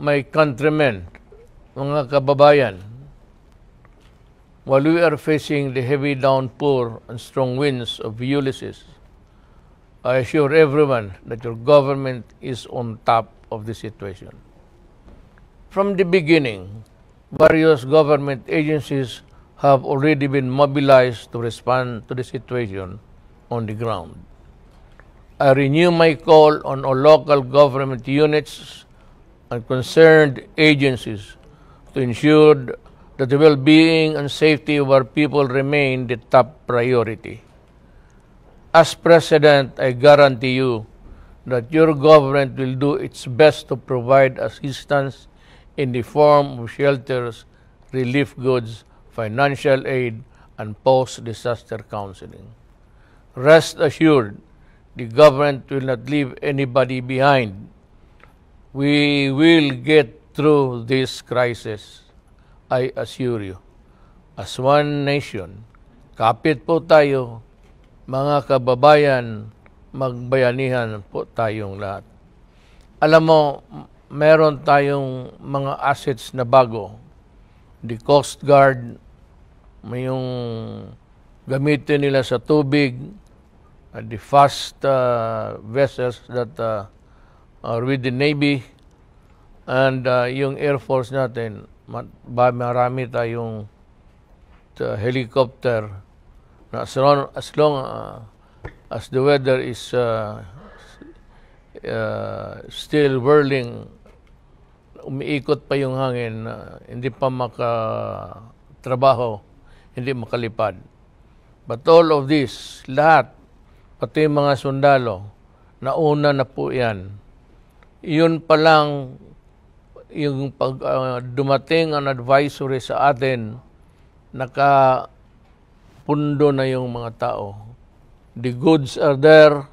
my countrymen, mga kababayan, while we are facing the heavy downpour and strong winds of Ulysses, I assure everyone that your government is on top of the situation. From the beginning, various government agencies have already been mobilized to respond to the situation on the ground. I renew my call on all local government units and concerned agencies to ensure that the well-being and safety of our people remain the top priority. As President, I guarantee you that your government will do its best to provide assistance in the form of shelters, relief goods, financial aid, and post-disaster counseling. Rest assured, the government will not leave anybody behind we will get through this crisis. I assure you, as one nation, kapit po tayo, mga kababayan, magbayanihan po tayong lahat. Alam mo, meron tayong mga assets na bago. The Coast Guard, may yung gamitin nila sa tubig, uh, the fast uh, vessels that uh, or uh, with the Navy and uh, yung Air Force natin, ba marami tayong uh, helicopter na as long, as, long uh, as the weather is uh, uh, still whirling, umiikot pa yung hangin, uh, hindi pa makatrabaho, hindi makalipad. But all of this, lahat, pati mga sundalo, nauna na po yan yun palang yung pag uh, dumating ang advisory sa atin naka pundo na yung mga tao the goods are there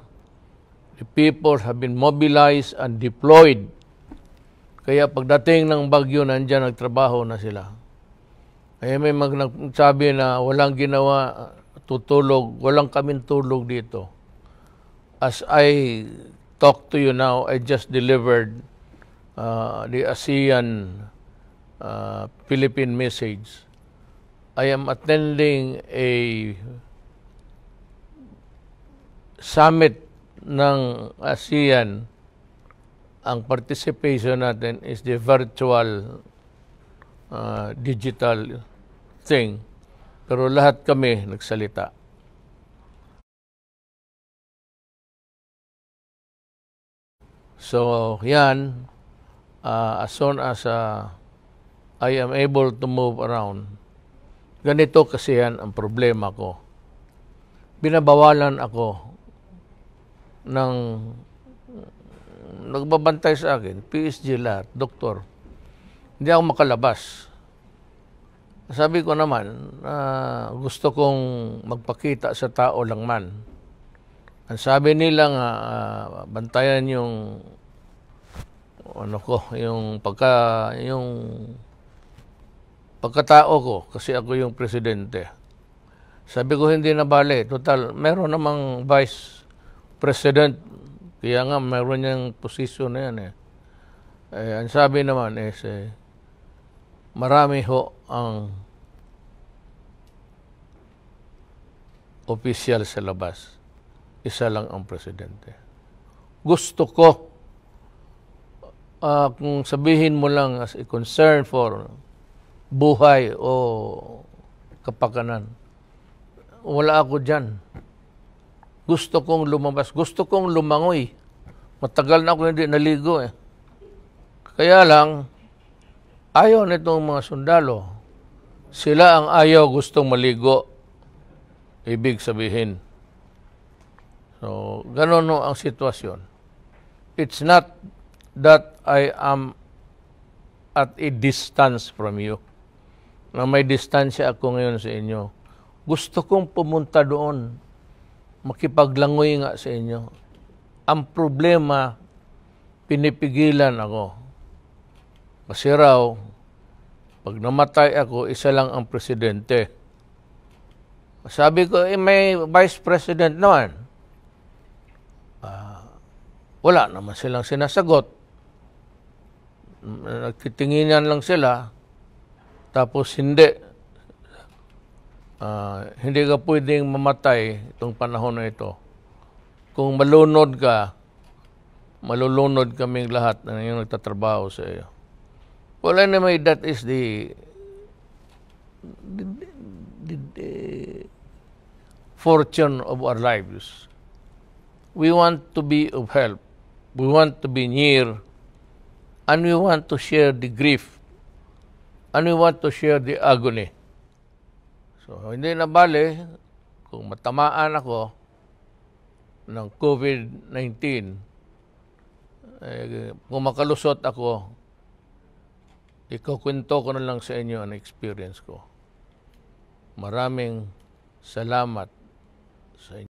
the people have been mobilized and deployed kaya pagdating ng bagyo nandiyan nagtrabaho na sila kaya may mag nagsabi na walang ginawa tutulog walang kaming tulog dito as I talk to you now, I just delivered uh, the ASEAN uh, Philippine message. I am attending a summit ng ASEAN. Ang participation natin is the virtual uh, digital thing. Pero lahat kami nagsalita. So, yan, uh, as soon as uh, I am able to move around, ganito kasi yan ang problema ko. Binabawalan ako ng nagbabantay sa akin, PSG lahat, doktor. Hindi ako makalabas. Sabi ko naman, uh, gusto kong magpakita sa tao lang man ang sabi nila nga, uh, bantayan yung ano ko, yung pagka yung pagkatao ko kasi ako yung presidente. Sabi ko hindi na bale, total meron namang vice president. Kaya nga meron niyang posisyon na yan eh. eh ang sabi naman is eh, marami ho ang official sa labas isa lang ang presidente. Gusto ko uh, kung sabihin mo lang as a concern for buhay o kapakanan. Wala ako dyan. Gusto kong lumabas. Gusto kong lumangoy. Matagal na ako hindi naligo eh. Kaya lang, ayaw nitong mga sundalo. Sila ang ayaw gustong maligo. Ibig sabihin, So, ganun ang sitwasyon. It's not that I am at a distance from you. Na may distansya ako ngayon sa inyo. Gusto kong pumunta doon. Makipaglangoy nga sa inyo. Ang problema, pinipigilan ako. Kasi raw, pag namatay ako, isa lang ang presidente. Sabi ko, eh, may vice president naman wala naman silang sinasagot. Nagtitinginan lang sila, tapos hindi. Uh, hindi ka pwedeng mamatay itong panahon na ito. Kung malunod ka, malulunod kaming lahat na yung nagtatrabaho sa iyo. Well, anyway, that is the, the, the, the fortune of our lives. We want to be of help. We want to be near and we want to share the grief and we want to share the agony. So, hindi na bale kung matamaan ako ng COVID-19, eh, kung makalusot ako, ikukwento ko na lang sa inyo ang experience ko. Maraming salamat sa inyo.